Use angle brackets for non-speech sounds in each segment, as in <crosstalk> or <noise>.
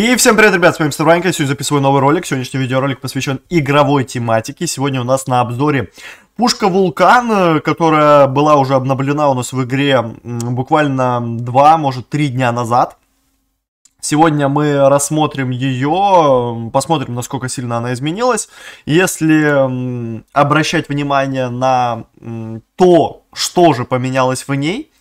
И всем привет, ребят, с вами Мистер сегодня записываю новый ролик, сегодняшний видеоролик посвящен игровой тематике, сегодня у нас на обзоре пушка Вулкан, э, которая была уже обновлена у нас в игре буквально 2, может 3 дня назад. Сегодня мы рассмотрим ее, посмотрим, насколько сильно она изменилась. Если обращать внимание на то, что же поменялось в ней,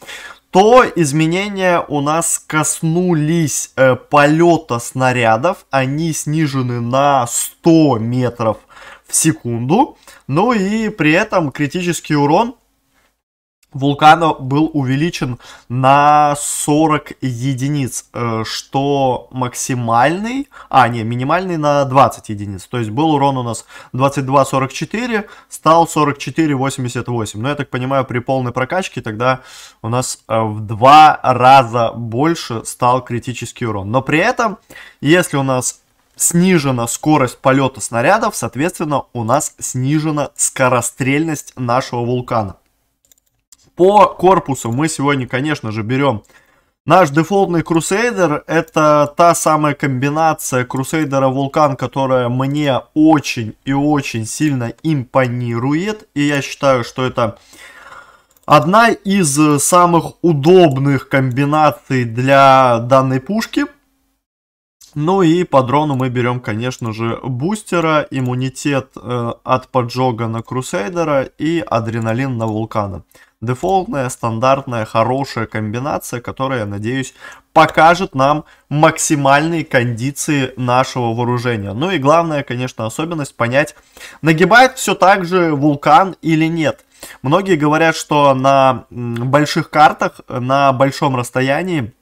то изменения у нас коснулись э, полета снарядов. Они снижены на 100 метров в секунду. Ну и при этом критический урон вулкана был увеличен на 40 единиц, э, что максимальный, а не, минимальный на 20 единиц. То есть был урон у нас 22.44, стал 44.88. Но ну, я так понимаю, при полной прокачке тогда у нас э, в два раза больше стал критический урон. Но при этом, если у нас снижена скорость полета снарядов, соответственно, у нас снижена скорострельность нашего вулкана. По корпусу мы сегодня, конечно же, берем наш дефолтный Crusader. Это та самая комбинация Crusader Вулкан, которая мне очень и очень сильно импонирует. И я считаю, что это одна из самых удобных комбинаций для данной пушки. Ну и по дрону мы берем, конечно же, бустера, иммунитет э, от поджога на Крусейдера и адреналин на Вулкана. Дефолтная, стандартная, хорошая комбинация, которая, надеюсь, покажет нам максимальные кондиции нашего вооружения. Ну и главная, конечно, особенность понять, нагибает все так же вулкан или нет. Многие говорят, что на больших картах, на большом расстоянии,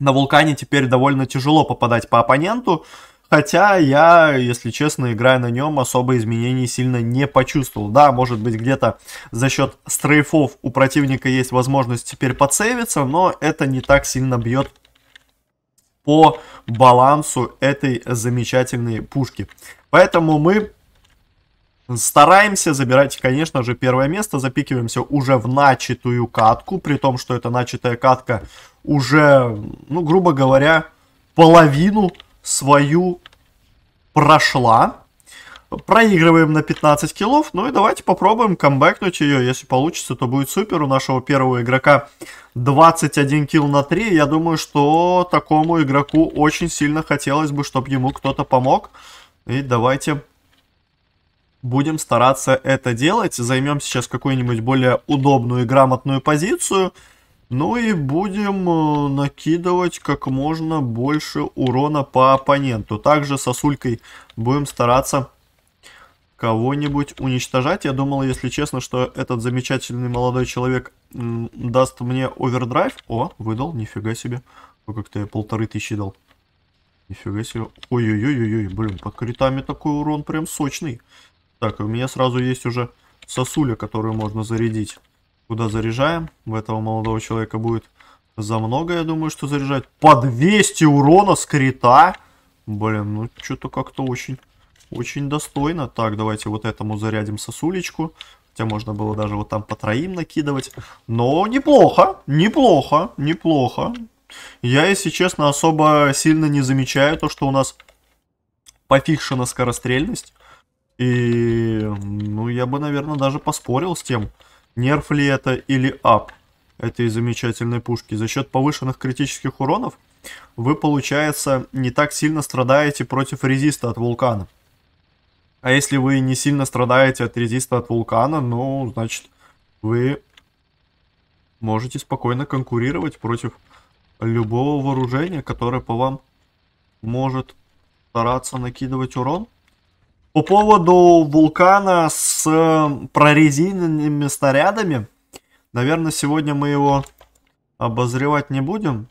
на вулкане теперь довольно тяжело попадать по оппоненту, Хотя я, если честно, играя на нем, особо изменений сильно не почувствовал. Да, может быть, где-то за счет стрейфов у противника есть возможность теперь подсейвиться, но это не так сильно бьет по балансу этой замечательной пушки. Поэтому мы Стараемся забирать, конечно же, первое место. Запикиваемся уже в начатую катку. При том, что эта начатая катка уже, ну, грубо говоря, половину свою прошла. Проигрываем на 15 киллов. Ну и давайте попробуем камбэкнуть ее. Если получится, то будет супер. У нашего первого игрока 21 килл на 3. Я думаю, что такому игроку очень сильно хотелось бы, чтобы ему кто-то помог. И давайте будем стараться это делать. Займем сейчас какую-нибудь более удобную и грамотную позицию. Ну и будем э, накидывать как можно больше урона по оппоненту. Также сосулькой будем стараться кого-нибудь уничтожать. Я думал, если честно, что этот замечательный молодой человек даст мне овердрайв. О, выдал, нифига себе. Ну как-то я полторы тысячи дал. Нифига себе. Ой-ой-ой-ой, блин, под критами такой урон прям сочный. Так, у меня сразу есть уже сосуля, которую можно зарядить. Куда заряжаем? У этого молодого человека будет за много, я думаю, что заряжать. По 200 урона с крита. Блин, ну что-то как-то очень, очень достойно. Так, давайте вот этому зарядим сосулечку. Хотя можно было даже вот там по троим накидывать. Но неплохо, неплохо, неплохо. Я, если честно, особо сильно не замечаю то, что у нас пофикшена скорострельность. И, ну, я бы, наверное, даже поспорил с тем, Нерв ли это или ап этой замечательной пушки? За счет повышенных критических уронов вы, получается, не так сильно страдаете против резиста от вулкана. А если вы не сильно страдаете от резиста от вулкана, ну, значит, вы можете спокойно конкурировать против любого вооружения, которое по вам может стараться накидывать урон. По поводу вулкана с прорезиненными снарядами, наверное, сегодня мы его обозревать не будем.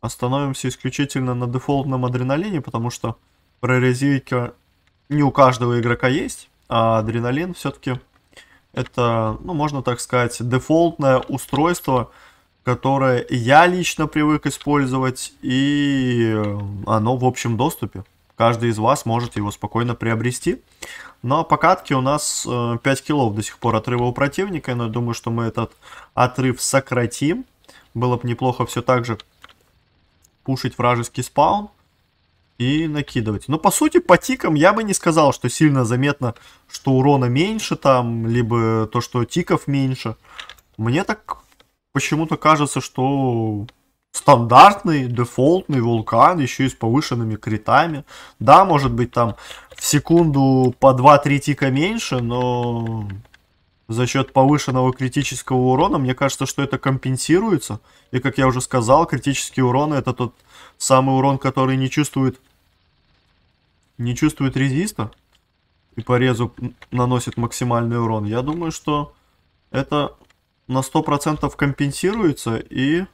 Остановимся исключительно на дефолтном адреналине, потому что прорезинка не у каждого игрока есть, а адреналин все-таки это, ну, можно так сказать, дефолтное устройство, которое я лично привык использовать, и оно в общем доступе каждый из вас может его спокойно приобрести. Но по катке у нас 5 э, килов до сих пор отрыва у противника, но я думаю, что мы этот отрыв сократим. Было бы неплохо все так же пушить вражеский спаун и накидывать. Но ну, по сути по тикам я бы не сказал, что сильно заметно, что урона меньше там, либо то, что тиков меньше. Мне так почему-то кажется, что стандартный, дефолтный вулкан, еще и с повышенными критами. Да, может быть, там в секунду по 2-3 тика меньше, но за счет повышенного критического урона, мне кажется, что это компенсируется. И, как я уже сказал, критический урон это тот самый урон, который не чувствует, не чувствует резиста. И по резу наносит максимальный урон. Я думаю, что это на 100% компенсируется и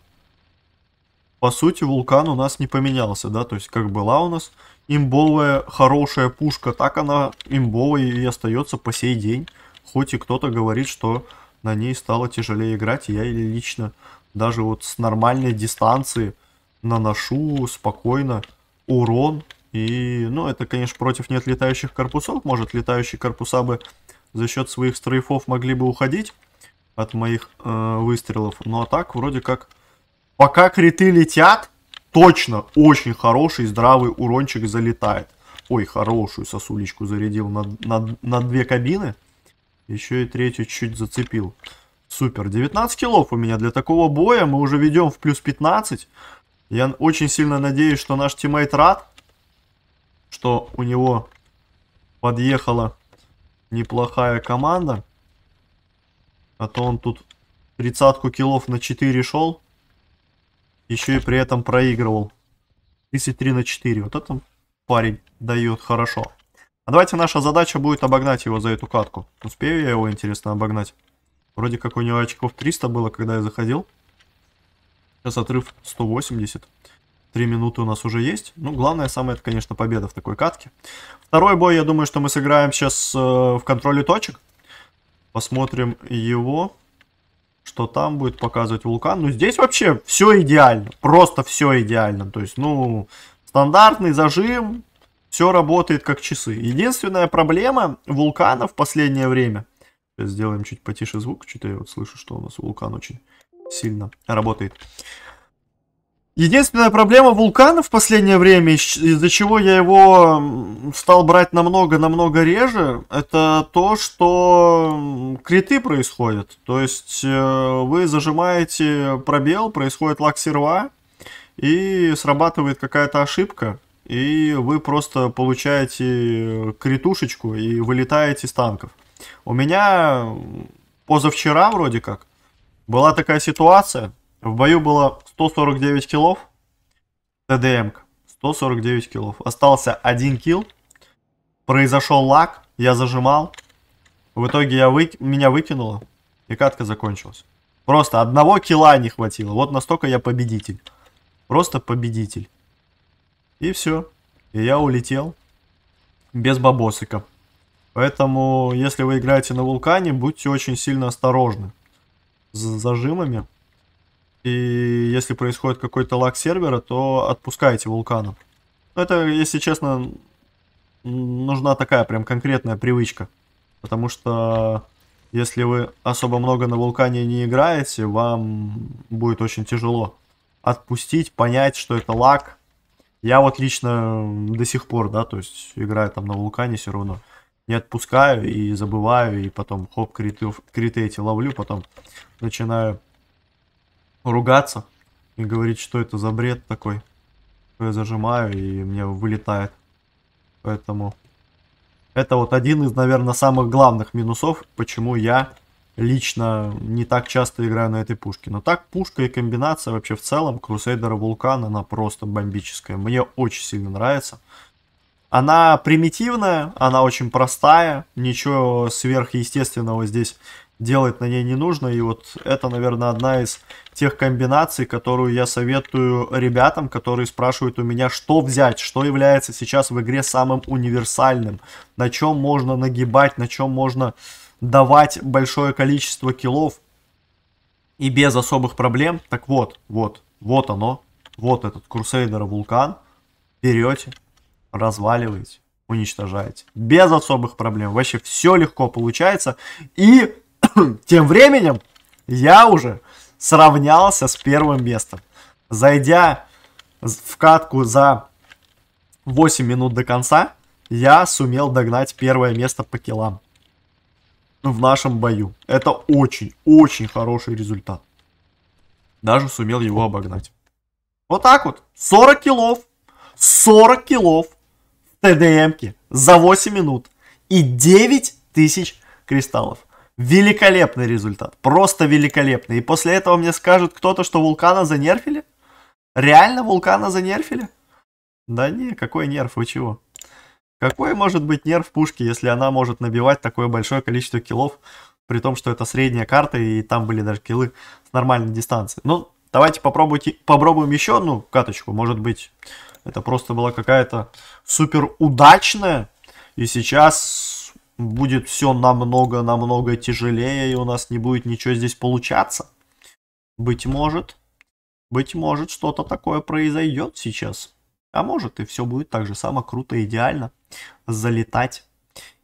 по сути, вулкан у нас не поменялся, да, то есть как была у нас имбовая хорошая пушка, так она имбовая и остается по сей день. Хоть и кто-то говорит, что на ней стало тяжелее играть, я или лично даже вот с нормальной дистанции наношу спокойно урон. И, ну, это, конечно, против нет летающих корпусов. Может, летающие корпуса бы за счет своих стрейфов могли бы уходить от моих э, выстрелов. но ну, а так, вроде как, Пока криты летят, точно очень хороший здравый урончик залетает. Ой, хорошую сосулечку зарядил на, на, на две кабины. Еще и третью чуть зацепил. Супер. 19 килов у меня для такого боя. Мы уже ведем в плюс 15. Я очень сильно надеюсь, что наш тиммейт рад. Что у него подъехала неплохая команда. А то он тут тридцатку килов на 4 шел. Еще и при этом проигрывал. 33 на 4. Вот это парень дает хорошо. А давайте наша задача будет обогнать его за эту катку. Успею я его, интересно, обогнать? Вроде как у него очков 300 было, когда я заходил. Сейчас отрыв 180. Три минуты у нас уже есть. Ну, главное самое, это, конечно, победа в такой катке. Второй бой, я думаю, что мы сыграем сейчас э, в контроле точек. Посмотрим его что там будет показывать вулкан. Ну, здесь вообще все идеально, просто все идеально. То есть, ну, стандартный зажим, все работает как часы. Единственная проблема вулкана в последнее время. Сейчас сделаем чуть потише звук, что-то я вот слышу, что у нас вулкан очень сильно работает. Единственная проблема вулкана в последнее время, из-за чего я его стал брать намного-намного реже, это то, что криты происходят. То есть э, вы зажимаете пробел, происходит лаксирва, и срабатывает какая-то ошибка, и вы просто получаете критушечку и вылетаете с танков. У меня позавчера вроде как была такая ситуация, в бою было 149 киллов. ТДМ 149 киллов. Остался один килл. Произошел лак Я зажимал. В итоге я вы... меня выкинуло. И катка закончилась. Просто одного килла не хватило. Вот настолько я победитель. Просто победитель. И все. И я улетел. Без бабосика. Поэтому, если вы играете на вулкане, будьте очень сильно осторожны. С зажимами. И если происходит какой-то лаг сервера, то отпускаете вулкана. Это, если честно, нужна такая прям конкретная привычка. Потому что если вы особо много на вулкане не играете, вам будет очень тяжело отпустить, понять, что это лаг. Я вот лично до сих пор, да, то есть играю там на вулкане все равно, не отпускаю и забываю, и потом хоп, криты, криты эти ловлю, потом начинаю ругаться, и говорить, что это за бред такой. Что я зажимаю и мне вылетает. Поэтому это вот один из, наверное, самых главных минусов, почему я лично не так часто играю на этой пушке. Но так, пушка и комбинация вообще в целом Crusader Vulcan, она просто бомбическая. Мне очень сильно нравится. Она примитивная, она очень простая, ничего сверхъестественного здесь делать на ней не нужно. И вот это, наверное, одна из тех комбинаций, которую я советую ребятам, которые спрашивают у меня, что взять, что является сейчас в игре самым универсальным, на чем можно нагибать, на чем можно давать большое количество килов и без особых проблем. Так вот, вот, вот оно, вот этот Курсейдер Вулкан. Берете, разваливаете уничтожаете. Без особых проблем. Вообще все легко получается. И <coughs> Тем временем я уже сравнялся с первым местом. Зайдя в катку за 8 минут до конца, я сумел догнать первое место по килам в нашем бою. Это очень-очень хороший результат. Даже сумел его обогнать. Вот так вот. 40 килов. 40 килов в ТДМке за 8 минут и 9 тысяч кристаллов. Великолепный результат. Просто великолепный. И после этого мне скажут кто-то, что вулкана занерфили? Реально вулкана занерфили? Да не, какой нерф вы чего? Какой может быть нерв пушки, если она может набивать такое большое количество киллов, при том, что это средняя карта, и там были даже киллы с нормальной дистанции. Ну, давайте попробуйте, попробуем еще одну каточку. Может быть, это просто была какая-то супер удачная, и сейчас будет все намного-намного тяжелее, и у нас не будет ничего здесь получаться. Быть может, быть может, что-то такое произойдет сейчас. А может, и все будет так же само круто, идеально залетать.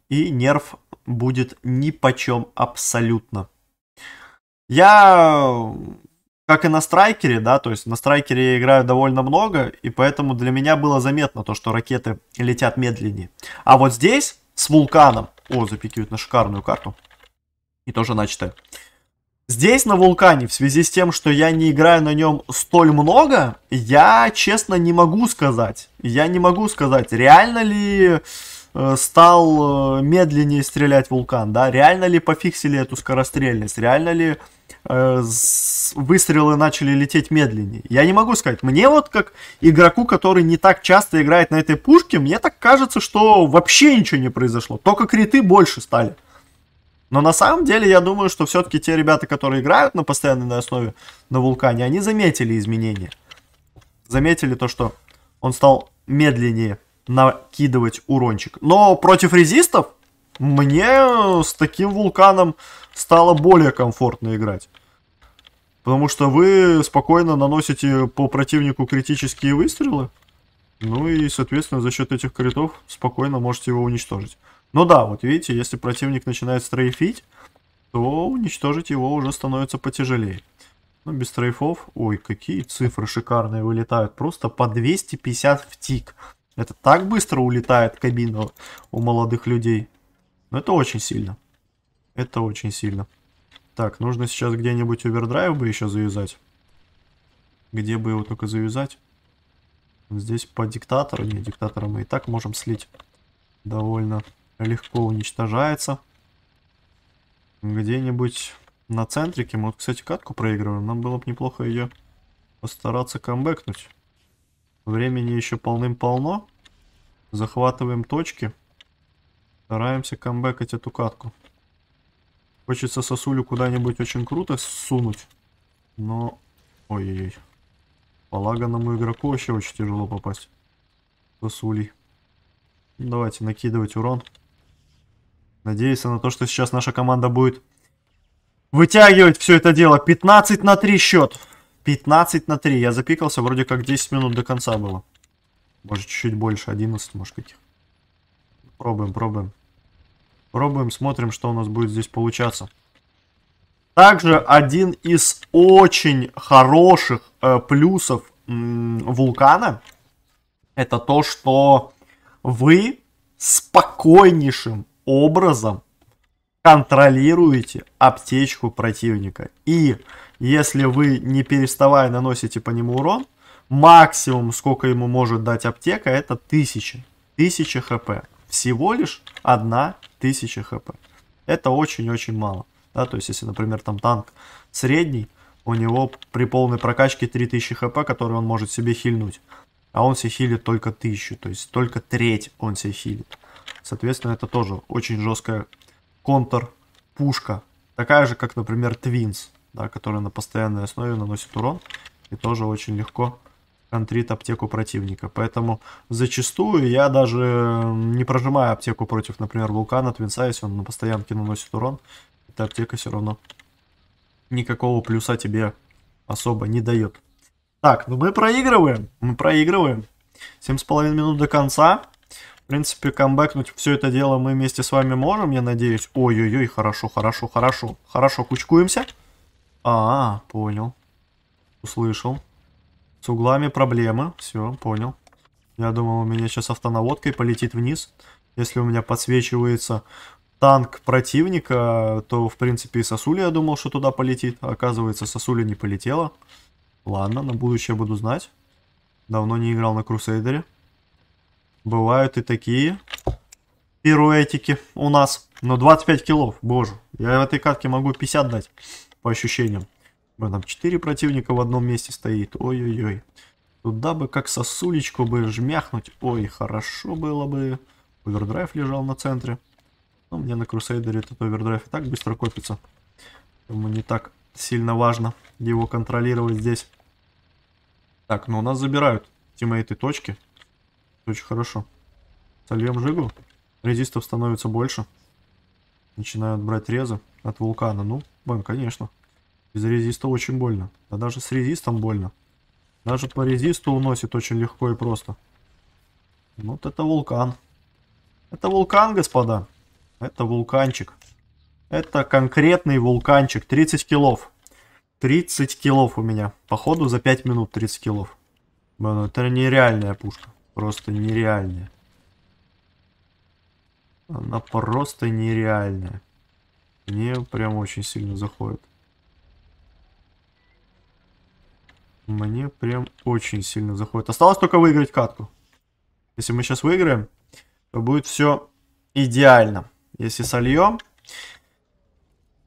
И нерв будет ни почем абсолютно. Я, как и на страйкере, да, то есть на страйкере я играю довольно много, и поэтому для меня было заметно то, что ракеты летят медленнее. А вот здесь, с вулканом, о, запикивают на шикарную карту. И тоже начатое. Здесь на вулкане, в связи с тем, что я не играю на нем столь много, я, честно, не могу сказать. Я не могу сказать, реально ли Э, стал э, медленнее стрелять вулкан, да, реально ли пофиксили эту скорострельность, реально ли э, выстрелы начали лететь медленнее. Я не могу сказать. Мне вот как игроку, который не так часто играет на этой пушке, мне так кажется, что вообще ничего не произошло. Только криты больше стали. Но на самом деле я думаю, что все-таки те ребята, которые играют на постоянной основе на вулкане, они заметили изменения. Заметили то, что он стал медленнее накидывать урончик. Но против резистов мне с таким вулканом стало более комфортно играть. Потому что вы спокойно наносите по противнику критические выстрелы. Ну и, соответственно, за счет этих критов спокойно можете его уничтожить. Ну да, вот видите, если противник начинает стрейфить, то уничтожить его уже становится потяжелее. Ну, без стрейфов, ой, какие цифры шикарные вылетают. Просто по 250 в тик. Это так быстро улетает кабина у молодых людей. Но ну, это очень сильно. Это очень сильно. Так, нужно сейчас где-нибудь овердрайв бы еще завязать. Где бы его только завязать? Здесь по диктатору. Не, диктатора мы и так можем слить. Довольно легко уничтожается. Где-нибудь на центрике. Мы вот, кстати, катку проигрываем. Нам было бы неплохо ее постараться камбэкнуть. Времени еще полным-полно. Захватываем точки. Стараемся камбэкать эту катку. Хочется сосулю куда-нибудь очень круто сунуть. Но... Ой-ой-ой. По лаганному игроку вообще очень тяжело попасть. Сосулей. Давайте накидывать урон. Надеюсь на то, что сейчас наша команда будет вытягивать все это дело. 15 на 3 счет. 15 на 3. Я запикался, вроде как 10 минут до конца было. Может, чуть-чуть больше, 11, может, быть. Пробуем, пробуем. Пробуем, смотрим, что у нас будет здесь получаться. Также один из очень хороших э, плюсов вулкана это то, что вы спокойнейшим образом контролируете аптечку противника. И если вы не переставая наносите по нему урон, максимум, сколько ему может дать аптека, это 1000. 1000 хп. Всего лишь 1000 хп. Это очень-очень мало. Да, то есть, если, например, там танк средний, у него при полной прокачке 3000 хп, которые он может себе хильнуть. А он себе хилит только 1000, то есть только треть он себе хилит. Соответственно, это тоже очень жесткая контр, пушка, такая же, как, например, Twins, да, которая на постоянной основе наносит урон и тоже очень легко контрит аптеку противника. Поэтому зачастую я даже не прожимаю аптеку против, например, Вулкана, Твинса, если он на постоянке наносит урон, эта аптека все равно никакого плюса тебе особо не дает. Так, ну мы проигрываем, мы проигрываем. 7,5 минут до конца принципе, камбэкнуть все это дело мы вместе с вами можем, я надеюсь. Ой-ой-ой, хорошо, хорошо, хорошо. Хорошо, кучкуемся. А, -а понял. Услышал. С углами проблемы. Все, понял. Я думал, у меня сейчас автонаводкой полетит вниз. Если у меня подсвечивается танк противника, то, в принципе, и сосуля, я думал, что туда полетит. Оказывается, сосуля не полетела. Ладно, на будущее буду знать. Давно не играл на Крусейдере. Бывают и такие пируэтики у нас. Но ну, 25 килов, боже. Я в этой катке могу 50 дать, по ощущениям. Блин, там 4 противника в одном месте стоит. Ой-ой-ой. Туда бы как сосулечку бы жмяхнуть. Ой, хорошо было бы. Овердрайв лежал на центре. Но ну, мне на Крусейдере этот овердрайв и так быстро копится. Ему не так сильно важно его контролировать здесь. Так, ну у нас забирают тиммейты точки. Очень хорошо. Сольем жигу. Резистов становится больше. Начинают брать резы от вулкана. Ну, блин, конечно. Без резиста очень больно. Да даже с резистом больно. Даже по резисту уносит очень легко и просто. Вот это вулкан. Это вулкан, господа. Это вулканчик. Это конкретный вулканчик. 30 килов. 30 килов у меня. Походу за 5 минут 30 килов. блин ну Это нереальная пушка. Просто нереальная. Она просто нереальная. Мне прям очень сильно заходит. Мне прям очень сильно заходит. Осталось только выиграть катку. Если мы сейчас выиграем, то будет все идеально. Если сольем.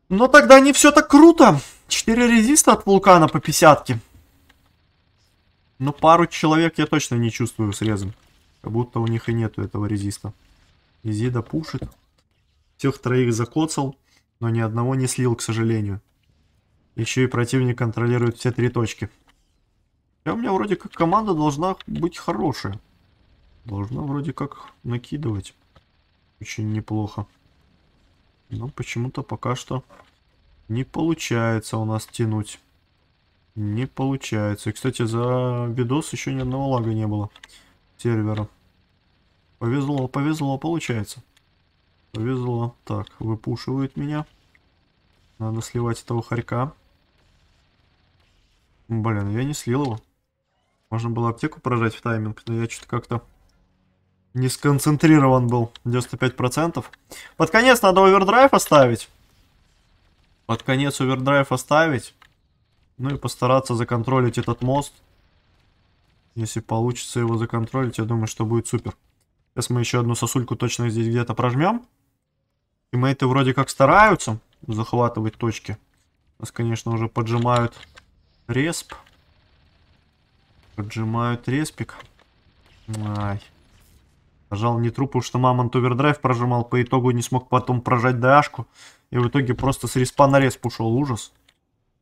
Но тогда не все так круто. 4 резиста от вулкана по 50. -ке. Но ну, пару человек я точно не чувствую срезом. Как будто у них и нету этого резиста. Резида пушит. Всех троих закоцал, но ни одного не слил, к сожалению. Еще и противник контролирует все три точки. Я у меня вроде как команда должна быть хорошая. Должна вроде как накидывать. Очень неплохо. Но почему-то пока что не получается у нас тянуть. Не получается. И, кстати, за видос еще ни одного лага не было сервера. Повезло, повезло, получается. Повезло. Так, выпушивают меня. Надо сливать этого хорька. Блин, я не слил его. Можно было аптеку прожать в тайминг, но я что-то как-то не сконцентрирован был. 95%. Под конец надо овердрайв оставить. Под конец овердрайв оставить. Ну и постараться законтролить этот мост. Если получится его законтролить, я думаю, что будет супер. Сейчас мы еще одну сосульку точно здесь где-то прожмем. И мейты вроде как стараются захватывать точки. Нас, конечно, уже поджимают респ. Поджимают респик. Ай. пожал не трупу, что мамонт овердрайв прожимал. По итогу не смог потом прожать дашку. И в итоге просто с респа на респ ушел. Ужас.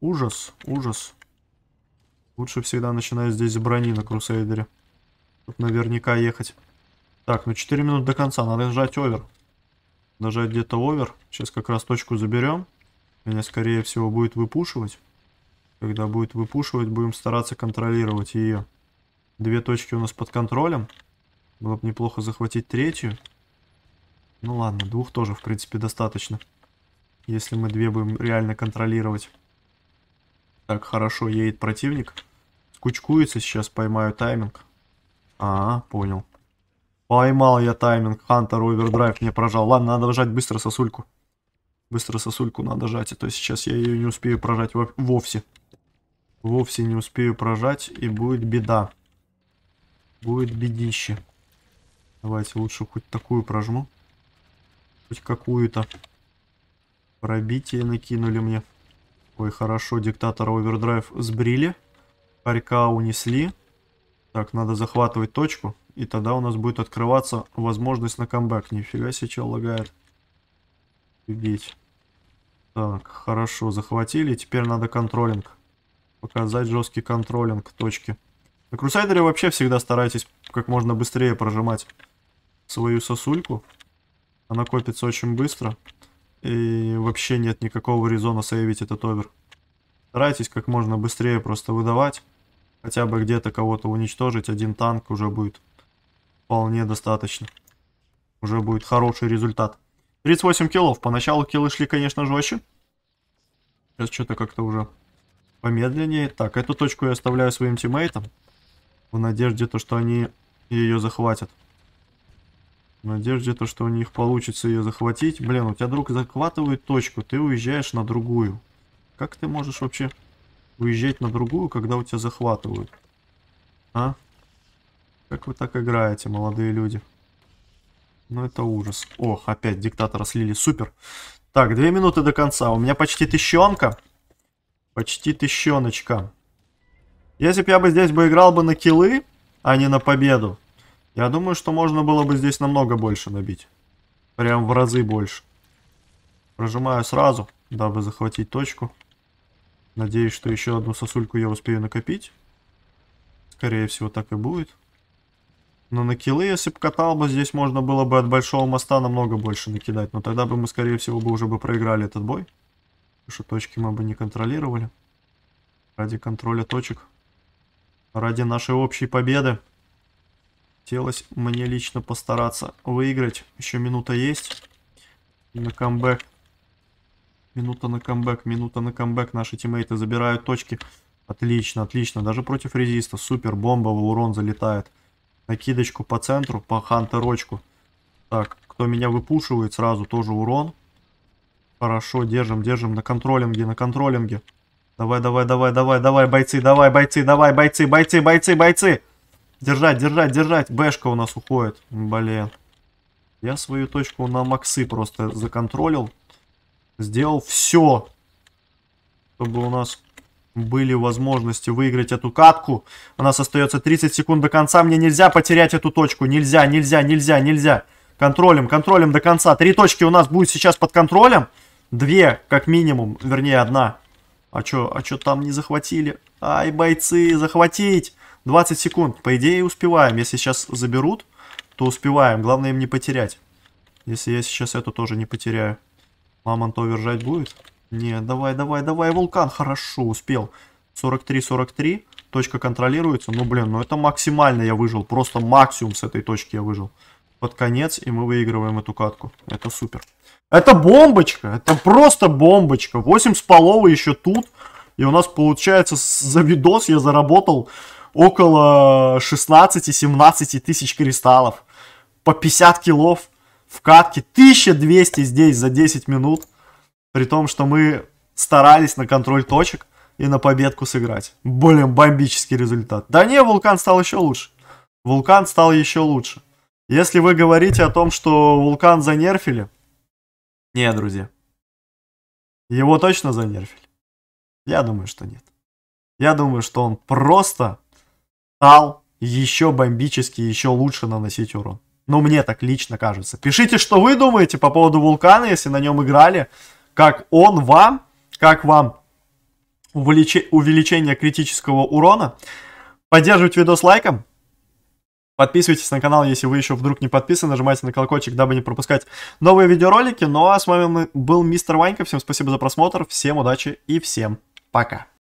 Ужас, ужас. Лучше всегда начинаю здесь брони на Крусейдере. Тут наверняка ехать. Так, ну 4 минуты до конца. Надо нажать овер. Нажать где-то овер. Сейчас как раз точку заберем. Меня, скорее всего, будет выпушивать. Когда будет выпушивать, будем стараться контролировать ее. Две точки у нас под контролем. Было бы неплохо захватить третью. Ну ладно, двух тоже, в принципе, достаточно. Если мы две будем реально контролировать. Так, хорошо, едет противник. Кучкуется, сейчас поймаю тайминг. А, понял. Поймал я тайминг. Хантер овердрайв мне прожал. Ладно, надо жать быстро сосульку. Быстро сосульку надо жать, а то сейчас я ее не успею прожать вовсе. Вовсе не успею прожать, и будет беда. Будет бедище. Давайте лучше хоть такую прожму. Хоть какую-то. Пробитие накинули мне. Ой, хорошо, диктатора овердрайв сбрили. Харька унесли. Так, надо захватывать точку. И тогда у нас будет открываться возможность на камбэк. Нифига себе, чел лагает. Офигеть. Так, хорошо, захватили. Теперь надо контролинг. Показать жесткий контролинг точки. На Крусайдере вообще всегда старайтесь как можно быстрее прожимать свою сосульку. Она копится очень быстро. И вообще нет никакого резона сейвить этот овер. Старайтесь как можно быстрее просто выдавать. Хотя бы где-то кого-то уничтожить. Один танк уже будет вполне достаточно. Уже будет хороший результат. 38 киллов. Поначалу киллы шли, конечно, жестче. Сейчас что-то как-то уже помедленнее. Так, эту точку я оставляю своим тиммейтам. В надежде, то, что они ее захватят. В надежде то, что у них получится ее захватить. Блин, у тебя друг захватывает точку, ты уезжаешь на другую. Как ты можешь вообще уезжать на другую, когда у тебя захватывают? А? Как вы так играете, молодые люди? Ну это ужас. Ох, опять диктатора слили. Супер. Так, две минуты до конца. У меня почти тыщенка. Почти тыщеночка. Если бы я бы здесь бы играл бы на килы, а не на победу, я думаю, что можно было бы здесь намного больше набить. Прям в разы больше. Прожимаю сразу, дабы захватить точку. Надеюсь, что еще одну сосульку я успею накопить. Скорее всего, так и будет. Но на килы, если бы катал бы, здесь можно было бы от большого моста намного больше накидать. Но тогда бы мы, скорее всего, бы уже бы проиграли этот бой. Потому что точки мы бы не контролировали. Ради контроля точек. Ради нашей общей победы. Хотелось мне лично постараться выиграть. Еще минута есть. На камбэк. Минута на камбэк, минута на камбэк. Наши тиммейты забирают точки. Отлично, отлично. Даже против резиста. Супер, бомбовый урон залетает. Накидочку по центру, по хантерочку. Так, кто меня выпушивает, сразу тоже урон. Хорошо, держим, держим. На контролинге, на контролинге. Давай, давай, давай, давай, давай, бойцы, давай, бойцы, давай, бойцы, бойцы, бойцы, бойцы. Держать, держать, держать. Бэшка у нас уходит. Блин. Я свою точку на максы просто законтролил. Сделал все, чтобы у нас были возможности выиграть эту катку. У нас остается 30 секунд до конца. Мне нельзя потерять эту точку. Нельзя, нельзя, нельзя, нельзя. Контролем, контролем до конца. Три точки у нас будет сейчас под контролем. Две, как минимум. Вернее, одна. А что, а чё там не захватили? Ай, бойцы, захватить! 20 секунд, по идее, успеваем. Если сейчас заберут, то успеваем. Главное им не потерять. Если я сейчас эту тоже не потеряю. Мамонта овержать будет? Не, давай, давай, давай, вулкан. Хорошо, успел. 43, 43. Точка контролируется. Ну, блин, ну это максимально я выжил. Просто максимум с этой точки я выжил. Под конец, и мы выигрываем эту катку. Это супер. Это бомбочка. Это просто бомбочка. 8 с половой еще тут. И у нас получается за видос я заработал около 16-17 тысяч кристаллов. По 50 килов в катке. 1200 здесь за 10 минут. При том, что мы старались на контроль точек и на победку сыграть. Блин, бомбический результат. Да не, Вулкан стал еще лучше. Вулкан стал еще лучше. Если вы говорите о том, что Вулкан занерфили... Не, друзья. Его точно занерфили? Я думаю, что нет. Я думаю, что он просто стал еще бомбически, еще лучше наносить урон. Ну, мне так лично кажется. Пишите, что вы думаете по поводу Вулкана, если на нем играли. Как он вам, как вам увеличи... увеличение критического урона. Поддерживайте видос лайком. Подписывайтесь на канал, если вы еще вдруг не подписаны. Нажимайте на колокольчик, дабы не пропускать новые видеоролики. Ну а с вами был Мистер Ванька. Всем спасибо за просмотр. Всем удачи и всем пока.